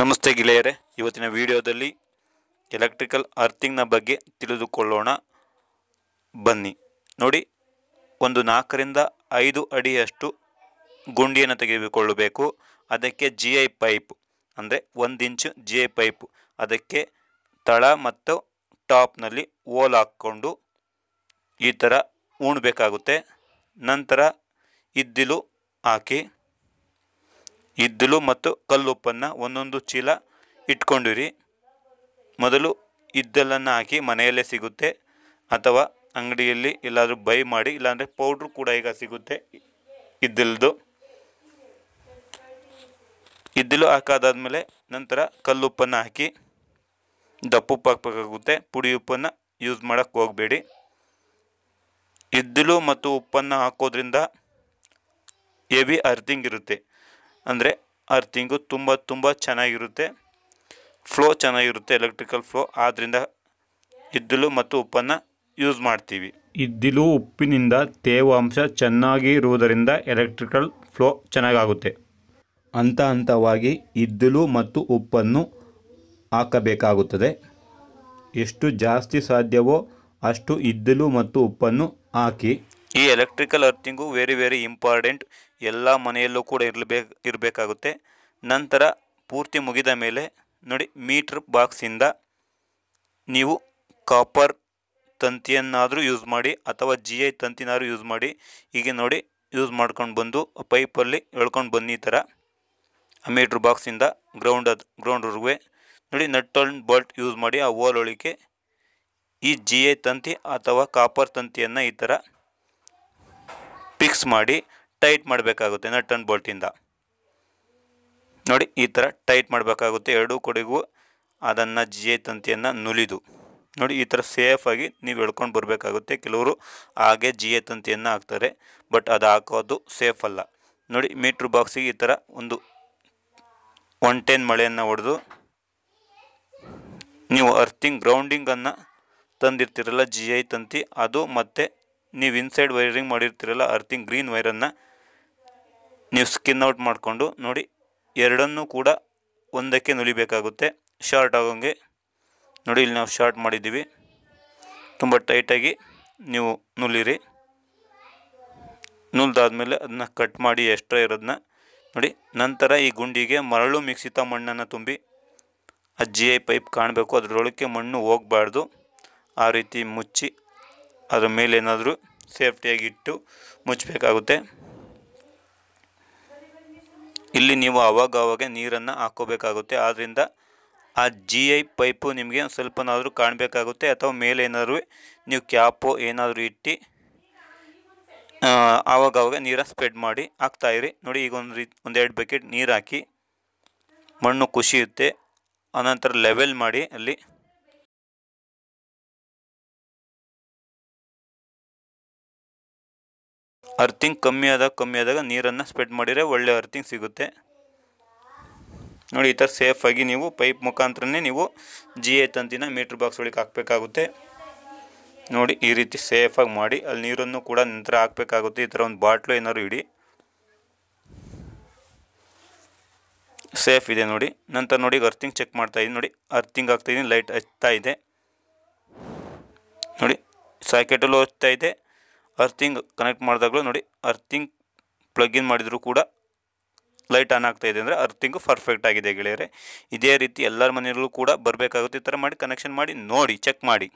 ನಮಸ್ತೆ ಗೆಳೆಯರೆ ಇವತ್ತಿನ ವಿಡಿಯೋದಲ್ಲಿ ಎಲೆಕ್ಟ್ರಿಕಲ್ ಅರ್ಥಿಂಗ್ನ ಬಗ್ಗೆ ತಿಳಿದುಕೊಳ್ಳೋಣ ಬನ್ನಿ ನೋಡಿ ಒಂದು ನಾಲ್ಕರಿಂದ ಐದು ಅಡಿಯಷ್ಟು ಗುಂಡಿಯನ್ನು ತೆಗೆದುಕೊಳ್ಳಬೇಕು ಅದಕ್ಕೆ ಜಿ ಐ ಪೈಪ್ ಅಂದರೆ ಒಂದು ಇಂಚು ಜಿ ಐ ಪೈಪ್ ಅದಕ್ಕೆ ತಳ ಮತ್ತು ಟಾಪ್ನಲ್ಲಿ ಓಲ್ ಹಾಕ್ಕೊಂಡು ಈ ಥರ ಉಣ್ಬೇಕಾಗುತ್ತೆ ನಂತರ ಇದ್ದಿಲು ಹಾಕಿ ಇದ್ದಲು ಮತ್ತು ಕಲ್ಲುಪ್ಪನ್ನು ಒಂದೊಂದು ಚೀಲ ಇಟ್ಕೊಂಡಿರಿ ಮೊದಲು ಇದ್ದಲನ್ನು ಹಾಕಿ ಮನೆಯಲ್ಲೇ ಸಿಗುತ್ತೆ ಅಥವಾ ಅಂಗಡಿಯಲ್ಲಿ ಎಲ್ಲಾದರೂ ಬೈ ಮಾಡಿ ಇಲ್ಲಾಂದರೆ ಪೌಡ್ರು ಕೂಡ ಈಗ ಸಿಗುತ್ತೆ ಇದ್ದಲ್ದು ಇದ್ದಿಲು ಹಾಕೋದಾದ್ಮೇಲೆ ನಂತರ ಕಲ್ಲುಪ್ಪನ್ನು ಹಾಕಿ ದಪ್ಪುಪ್ಪು ಹಾಕಬೇಕಾಗುತ್ತೆ ಪುಡಿ ಉಪ್ಪನ್ನು ಯೂಸ್ ಮಾಡೋಕ್ಕೆ ಹೋಗಬೇಡಿ ಇದ್ದಿಲು ಮತ್ತು ಉಪ್ಪನ್ನು ಹಾಕೋದ್ರಿಂದ ಹೆವಿ ಅರ್ಥಿಂಗ್ ಇರುತ್ತೆ ಅಂದರೆ ಅರ್ಥಿಂಗು ತುಂಬ ತುಂಬ ಚೆನ್ನಾಗಿರುತ್ತೆ ಫ್ಲೋ ಚೆನ್ನಾಗಿರುತ್ತೆ ಎಲೆಕ್ಟ್ರಿಕಲ್ ಫ್ಲೋ ಆದ್ದರಿಂದ ಇದ್ದಿಲು ಮತ್ತು ಉಪ್ಪನ್ನು ಯೂಸ್ ಮಾಡ್ತೀವಿ ಇದ್ದಿಲು ಉಪ್ಪಿನಿಂದ ತೇವಾಂಶ ಚೆನ್ನಾಗಿ ಇರುವುದರಿಂದ ಎಲೆಕ್ಟ್ರಿಕಲ್ ಫ್ಲೋ ಚೆನ್ನಾಗಾಗುತ್ತೆ ಹಂತ ಹಂತವಾಗಿ ಇದ್ದಿಲು ಮತ್ತು ಉಪ್ಪನ್ನು ಹಾಕಬೇಕಾಗುತ್ತದೆ ಎಷ್ಟು ಜಾಸ್ತಿ ಸಾಧ್ಯವೋ ಅಷ್ಟು ಇದ್ದಿಲು ಮತ್ತು ಉಪ್ಪನ್ನು ಹಾಕಿ ಈ electrical earthing very very important ಎಲ್ಲ ಮನೆಯಲ್ಲೂ ಕೂಡ ಇರಬೇಕು ಇರಬೇಕಾಗುತ್ತೆ ನಂತರ ಪೂರ್ತಿ ಮುಗಿದ ಮೇಲೆ ನೋಡಿ ಮೀಟ್ರ್ ಬಾಕ್ಸಿಂದ ನೀವು ಕಾಪರ್ ತಂತಿಯನ್ನಾದರೂ ಯೂಸ್ ಮಾಡಿ ಅಥವಾ ಜಿ ಐ ತಂತಿನಾದ್ರೂ ಯೂಸ್ ಮಾಡಿ ಹೀಗೆ ನೋಡಿ ಯೂಸ್ ಮಾಡ್ಕೊಂಡು ಬಂದು ಪೈಪಲ್ಲಿ ಎಳ್ಕೊಂಡು ಬನ್ನಿ ಈ ಥರ ಮೀಟ್ರ್ ಬಾಕ್ಸಿಂದ ಗ್ರೌಂಡ್ ಅದು ಗ್ರೌಂಡ್ವರೆಗೂ ನೋಡಿ ನಟ್ ಅಂಡ್ ಬಲ್ಟ್ ಯೂಸ್ ಮಾಡಿ ಆ ಹೋಲ್ ಒಳಗೆ ಈ ಜಿ ಐ ತಂತಿ ಅಥವಾ ಕಾಪರ್ ತಂತಿಯನ್ನು ಈ ಥರ ಫಿಕ್ಸ್ ಮಾಡಿ ಟೈಟ್ ಮಾಡಬೇಕಾಗುತ್ತೆ ನಟ್ ಅಂಡ್ ಬೋಲ್ಟಿಂದ ನೋಡಿ ಈ ಥರ ಟೈಟ್ ಮಾಡಬೇಕಾಗುತ್ತೆ ಎರಡೂ ಕಡೆಗೂ ಅದನ್ನು ಜೆ ತಂತಿಯನ್ನು ನುಲಿದು ನೋಡಿ ಈ ಥರ ಸೇಫಾಗಿ ನೀವು ಎಳ್ಕೊಂಡು ಬರಬೇಕಾಗುತ್ತೆ ಕೆಲವರು ಹಾಗೆ ಜಿ ಎ ತಂತಿಯನ್ನು ಹಾಕ್ತಾರೆ ಬಟ್ ಅದು ಹಾಕೋದು ಸೇಫ್ ಅಲ್ಲ ನೋಡಿ ಮೀಟ್ರ್ ಬಾಕ್ಸಿಗೆ ಈ ಥರ ಒಂದು ಒನ್ ಟೆನ್ ಮಳೆಯನ್ನು ಹೊಡೆದು ನೀವು ಅರ್ಥಿಂಗ್ ಗ್ರೌಂಡಿಂಗನ್ನು ತಂದಿರ್ತೀರಲ್ಲ ಜಿ ಐ ತಂತಿ ಅದು ಮತ್ತು ನೀವು ಇನ್ಸೈಡ್ ವೈರಿಂಗ್ ಮಾಡಿರ್ತೀರಲ್ಲ ಅರ್ಥಿಂಗ್ ಗ್ರೀನ್ ವೈರನ್ನು ನೀವು ಸ್ಕಿನ್ ಔಟ್ ಮಾಡಿಕೊಂಡು ನೋಡಿ ಎರಡನ್ನೂ ಕೂಡ ಒಂದಕ್ಕೆ ನುಲಿಬೇಕಾಗುತ್ತೆ ಶಾರ್ಟ್ ಆಗೋಂಗೆ ನೋಡಿ ಇಲ್ಲಿ ನಾವು ಶಾರ್ಟ್ ಮಾಡಿದ್ದೀವಿ ತುಂಬ ಟೈಟಾಗಿ ನೀವು ನುಲಿರಿ ನುಲಿದಾದ್ಮೇಲೆ ಅದನ್ನ ಕಟ್ ಮಾಡಿ ಎಕ್ಸ್ಟ್ರಾ ಇರೋದನ್ನ ನೋಡಿ ನಂತರ ಈ ಗುಂಡಿಗೆ ಮರಳು ಮಿಕ್ಸಿತ ಮಣ್ಣನ್ನು ತುಂಬಿ ಆ ಜಿ ಐ ಪೈಪ್ ಕಾಣಬೇಕು ಅದರೊಳಕ್ಕೆ ಮಣ್ಣು ಹೋಗಬಾರ್ದು ಆ ರೀತಿ ಮುಚ್ಚಿ ಅದರ ಮೇಲೆ ಏನಾದರೂ ಇಟ್ಟು ಮುಚ್ಚಬೇಕಾಗುತ್ತೆ ಇಲ್ಲಿ ನೀವು ಆವಾಗ ಆವಾಗ ನೀರನ್ನು ಹಾಕೋಬೇಕಾಗುತ್ತೆ ಆದ್ದರಿಂದ ಆ ಜಿ ಐ ಪೈಪು ನಿಮಗೆ ಸ್ವಲ್ಪನಾದರೂ ಕಾಣಬೇಕಾಗುತ್ತೆ ಅಥವಾ ಮೇಲೆ ಏನಾದರೂ ನೀವು ಕ್ಯಾಪು ಏನಾದರೂ ಇಟ್ಟು ಆವಾಗ ಆವಾಗ ನೀರನ್ನು ಸ್ಪ್ರೆಡ್ ಮಾಡಿ ಹಾಕ್ತಾಯಿರಿ ನೋಡಿ ಈಗ ಒಂದು ರೀತಿ ಒಂದೆರಡು ಬಕೆಟ್ ನೀರು ಹಾಕಿ ಮಣ್ಣು ಖುಷಿಯುತ್ತೆ ಆನಂತರ ಲೆವೆಲ್ ಮಾಡಿ ಅಲ್ಲಿ ಅರ್ಥಿಂಗ್ ಕಮ್ಮಿ ಆದಾಗ ಕಮ್ಮಿ ಆದಾಗ ನೀರನ್ನು ಸ್ಪ್ರೆಡ್ ಮಾಡಿದರೆ ಒಳ್ಳೆ ಅರ್ಥಿಂಗ್ ಸಿಗುತ್ತೆ ನೋಡಿ ಈ ಥರ ಸೇಫಾಗಿ ನೀವು ಪೈಪ್ ಮುಖಾಂತರನೇ ನೀವು ಜಿ ಎ ತಂತಿನ ಮೀಟ್ರ್ ಬಾಕ್ಸ್ ಒಳಗೆ ಹಾಕಬೇಕಾಗುತ್ತೆ ನೋಡಿ ಈ ರೀತಿ ಸೇಫಾಗಿ ಮಾಡಿ ಅಲ್ಲಿ ನೀರನ್ನು ಕೂಡ ನಂತರ ಹಾಕಬೇಕಾಗುತ್ತೆ ಈ ಥರ ಒಂದು ಬಾಟ್ಲು ಏನಾದ್ರು ಇಡಿ ಸೇಫ್ ಇದೆ ನೋಡಿ ನಂತರ ನೋಡಿ ಅರ್ಥಿಂಗ್ ಚೆಕ್ ಮಾಡ್ತಾಯಿದ್ದೀನಿ ನೋಡಿ ಅರ್ಥಿಂಗ್ ಆಗ್ತಾಯಿದ್ದೀನಿ ಲೈಟ್ ಹಚ್ತಾ ಇದೆ ನೋಡಿ ಸಾಕೆಟಲ್ಲೂ ಹಚ್ತಾ ಇದೆ ಅರ್ಥಿಂಗ್ ಕನೆಕ್ಟ್ ಮಾಡಿದಾಗಲೂ ನೋಡಿ ಅರ್ಥಿಂಗ್ ಪ್ಲಗಿನ್ ಮಾಡಿದರೂ ಕೂಡ ಲೈಟ್ ಆನ್ ಆಗ್ತಾ ಇದೆ ಅಂದರೆ ಅರ್ಥಿಂಗು ಪರ್ಫೆಕ್ಟ್ ಆಗಿದೆ ಗೆಳೆಯರೆ ಇದೇ ರೀತಿ ಎಲ್ಲರ ಮನೆಯಲ್ಲೂ ಕೂಡ ಬರಬೇಕಾಗುತ್ತೆ ಈ ಥರ ಮಾಡಿ ಕನೆಕ್ಷನ್ ಮಾಡಿ ನೋಡಿ ಚೆಕ್ ಮಾಡಿ